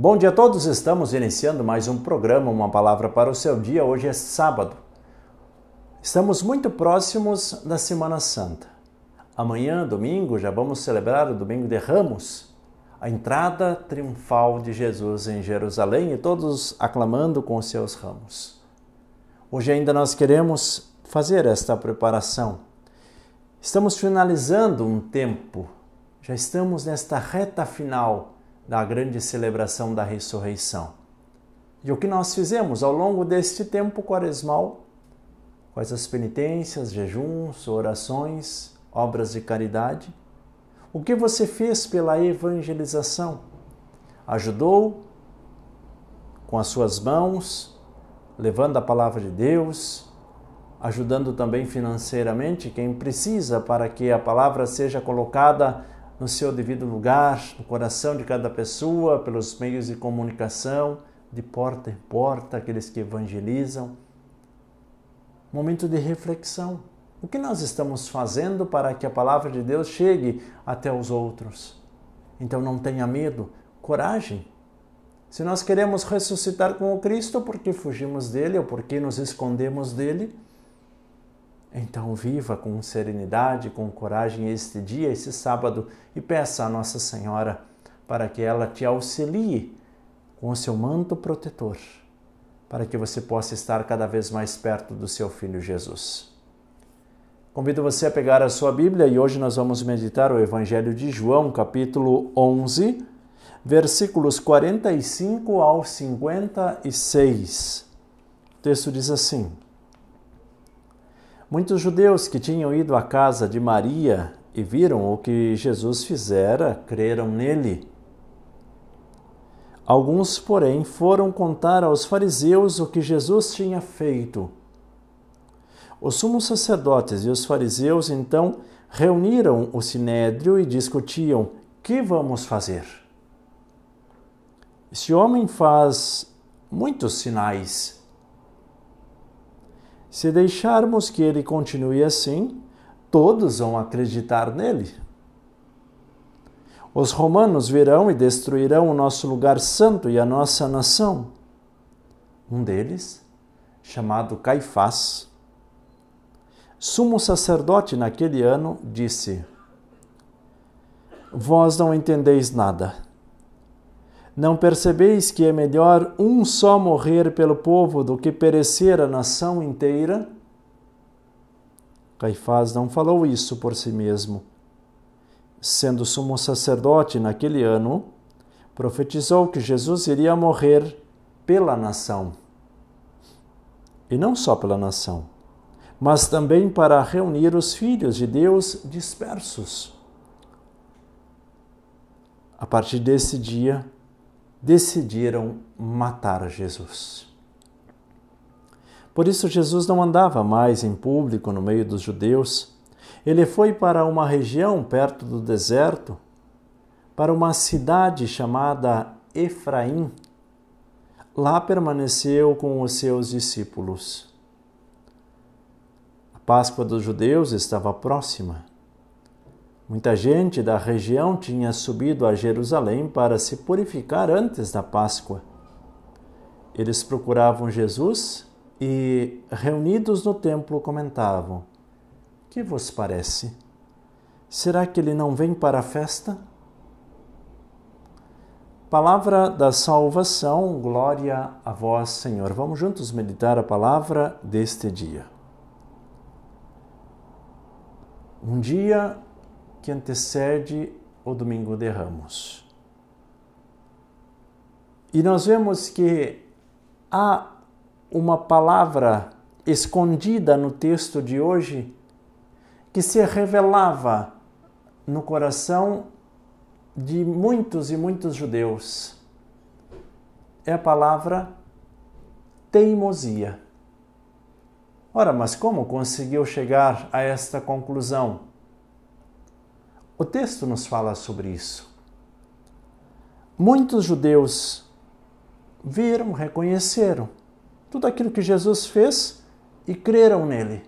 Bom dia a todos, estamos iniciando mais um programa, uma palavra para o seu dia. Hoje é sábado. Estamos muito próximos da Semana Santa. Amanhã, domingo, já vamos celebrar o domingo de Ramos, a entrada triunfal de Jesus em Jerusalém e todos aclamando com seus ramos. Hoje ainda nós queremos fazer esta preparação. Estamos finalizando um tempo, já estamos nesta reta final da grande celebração da ressurreição. E o que nós fizemos ao longo deste tempo quaresmal? Quais as penitências, jejuns, orações, obras de caridade? O que você fez pela evangelização? Ajudou com as suas mãos, levando a palavra de Deus, ajudando também financeiramente quem precisa para que a palavra seja colocada no seu devido lugar, no coração de cada pessoa, pelos meios de comunicação, de porta em porta, aqueles que evangelizam. Momento de reflexão. O que nós estamos fazendo para que a palavra de Deus chegue até os outros? Então não tenha medo, coragem. Se nós queremos ressuscitar com o Cristo, porque fugimos dele ou porque nos escondemos dele? Então, viva com serenidade, com coragem este dia, esse sábado, e peça a Nossa Senhora para que ela te auxilie com o seu manto protetor, para que você possa estar cada vez mais perto do seu filho Jesus. Convido você a pegar a sua Bíblia e hoje nós vamos meditar o Evangelho de João, capítulo 11, versículos 45 ao 56. O texto diz assim. Muitos judeus que tinham ido à casa de Maria e viram o que Jesus fizera, creram nele. Alguns, porém, foram contar aos fariseus o que Jesus tinha feito. Os sumos sacerdotes e os fariseus então reuniram o sinédrio e discutiam: que vamos fazer? Este homem faz muitos sinais se deixarmos que ele continue assim, todos vão acreditar nele. Os romanos virão e destruirão o nosso lugar santo e a nossa nação. Um deles, chamado Caifás, sumo sacerdote naquele ano, disse: Vós não entendeis nada não percebeis que é melhor um só morrer pelo povo do que perecer a nação inteira? Caifás não falou isso por si mesmo. Sendo sumo sacerdote naquele ano, profetizou que Jesus iria morrer pela nação. E não só pela nação, mas também para reunir os filhos de Deus dispersos. A partir desse dia, decidiram matar Jesus. Por isso, Jesus não andava mais em público no meio dos judeus. Ele foi para uma região perto do deserto, para uma cidade chamada Efraim. Lá permaneceu com os seus discípulos. A Páscoa dos judeus estava próxima. Muita gente da região tinha subido a Jerusalém para se purificar antes da Páscoa. Eles procuravam Jesus e, reunidos no templo, comentavam: Que vos parece? Será que ele não vem para a festa? Palavra da salvação, glória a vós, Senhor. Vamos juntos meditar a palavra deste dia. Um dia que antecede o domingo de Ramos. E nós vemos que há uma palavra escondida no texto de hoje que se revelava no coração de muitos e muitos judeus. É a palavra teimosia. Ora, mas como conseguiu chegar a esta conclusão? O texto nos fala sobre isso. Muitos judeus viram, reconheceram tudo aquilo que Jesus fez e creram nele.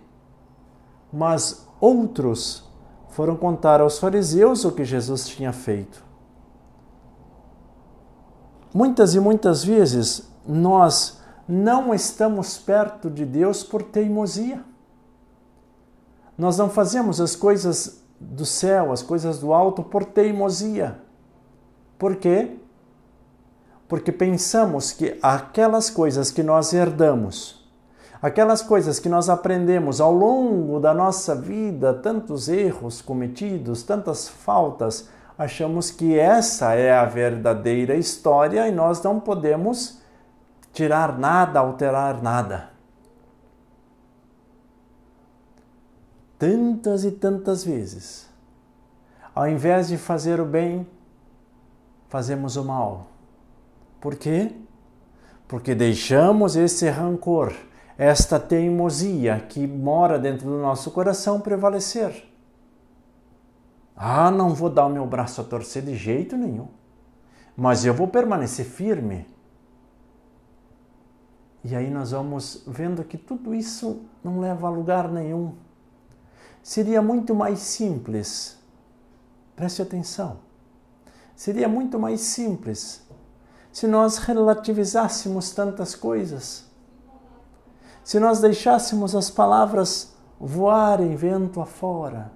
Mas outros foram contar aos fariseus o que Jesus tinha feito. Muitas e muitas vezes nós não estamos perto de Deus por teimosia. Nós não fazemos as coisas do céu, as coisas do alto, por teimosia. Por quê? Porque pensamos que aquelas coisas que nós herdamos, aquelas coisas que nós aprendemos ao longo da nossa vida, tantos erros cometidos, tantas faltas, achamos que essa é a verdadeira história e nós não podemos tirar nada, alterar nada. tantas e tantas vezes, ao invés de fazer o bem, fazemos o mal. Por quê? Porque deixamos esse rancor, esta teimosia que mora dentro do nosso coração prevalecer. Ah, não vou dar o meu braço a torcer de jeito nenhum, mas eu vou permanecer firme. E aí nós vamos vendo que tudo isso não leva a lugar nenhum seria muito mais simples. Preste atenção. Seria muito mais simples se nós relativizássemos tantas coisas. Se nós deixássemos as palavras voarem vento afora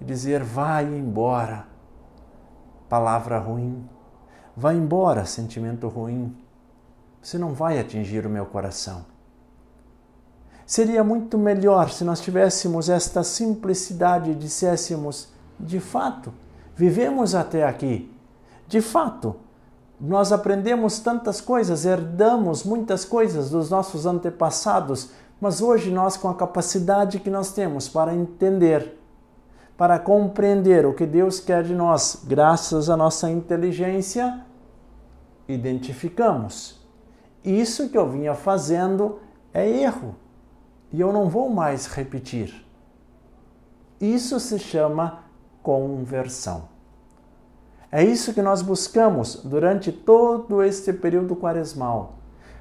e dizer: vai embora, palavra ruim, vai embora, sentimento ruim. Você não vai atingir o meu coração. Seria muito melhor se nós tivéssemos esta simplicidade e disséssemos: de fato, vivemos até aqui. De fato, nós aprendemos tantas coisas, herdamos muitas coisas dos nossos antepassados, mas hoje nós, com a capacidade que nós temos para entender, para compreender o que Deus quer de nós, graças à nossa inteligência, identificamos. Isso que eu vinha fazendo é erro e eu não vou mais repetir. Isso se chama conversão. É isso que nós buscamos durante todo este período quaresmal.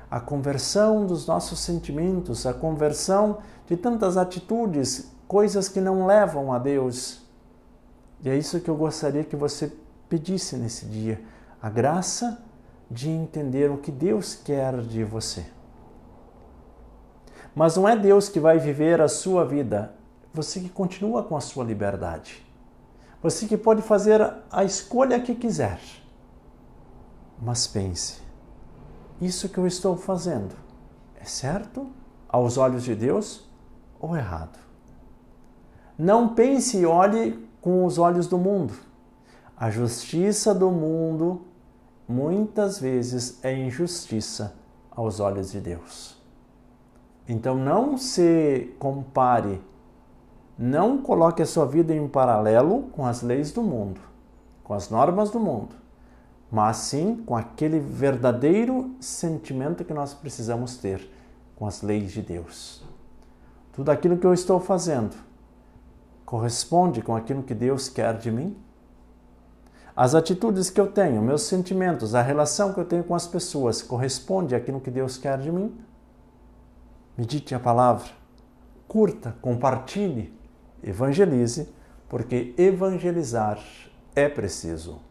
A conversão dos nossos sentimentos, a conversão de tantas atitudes, coisas que não levam a Deus. E é isso que eu gostaria que você pedisse nesse dia: a graça de entender o que Deus quer de você. Mas não é Deus que vai viver a sua vida. Você que continua com a sua liberdade. Você que pode fazer a escolha que quiser. Mas pense: isso que eu estou fazendo é certo aos olhos de Deus ou errado? Não pense e olhe com os olhos do mundo. A justiça do mundo muitas vezes é injustiça aos olhos de Deus. Então não se compare, não coloque a sua vida em paralelo com as leis do mundo, com as normas do mundo, mas sim com aquele verdadeiro sentimento que nós precisamos ter com as leis de Deus. Tudo aquilo que eu estou fazendo corresponde com aquilo que Deus quer de mim? As atitudes que eu tenho, meus sentimentos, a relação que eu tenho com as pessoas corresponde àquilo que Deus quer de mim? medite a palavra, curta, compartilhe, evangelize, porque evangelizar é preciso.